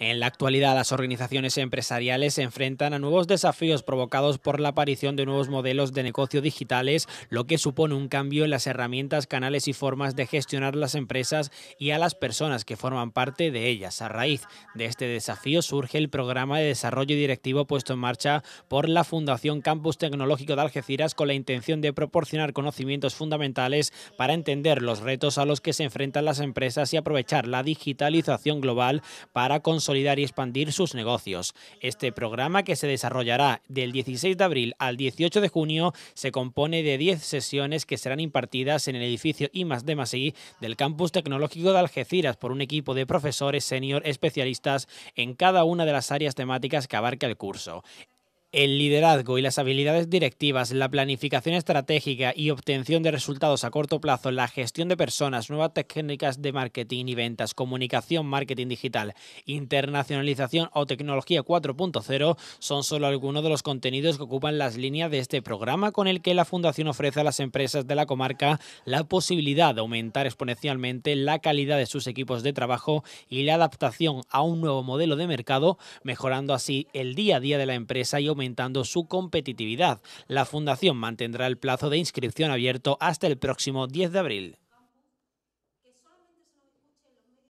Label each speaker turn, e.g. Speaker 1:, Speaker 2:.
Speaker 1: En la actualidad, las organizaciones empresariales se enfrentan a nuevos desafíos provocados por la aparición de nuevos modelos de negocio digitales, lo que supone un cambio en las herramientas, canales y formas de gestionar las empresas y a las personas que forman parte de ellas. A raíz de este desafío surge el programa de desarrollo directivo puesto en marcha por la Fundación Campus Tecnológico de Algeciras con la intención de proporcionar conocimientos fundamentales para entender los retos a los que se enfrentan las empresas y aprovechar la digitalización global para consolidar y expandir sus negocios. Este programa, que se desarrollará del 16 de abril al 18 de junio, se compone de 10 sesiones que serán impartidas en el edificio I de Masí del Campus Tecnológico de Algeciras por un equipo de profesores senior especialistas en cada una de las áreas temáticas que abarca el curso. El liderazgo y las habilidades directivas, la planificación estratégica y obtención de resultados a corto plazo, la gestión de personas, nuevas técnicas de marketing y ventas, comunicación, marketing digital, internacionalización o tecnología 4.0 son solo algunos de los contenidos que ocupan las líneas de este programa con el que la Fundación ofrece a las empresas de la comarca la posibilidad de aumentar exponencialmente la calidad de sus equipos de trabajo y la adaptación a un nuevo modelo de mercado, mejorando así el día a día de la empresa y aumentando su competitividad. La Fundación mantendrá el plazo de inscripción abierto hasta el próximo 10 de abril.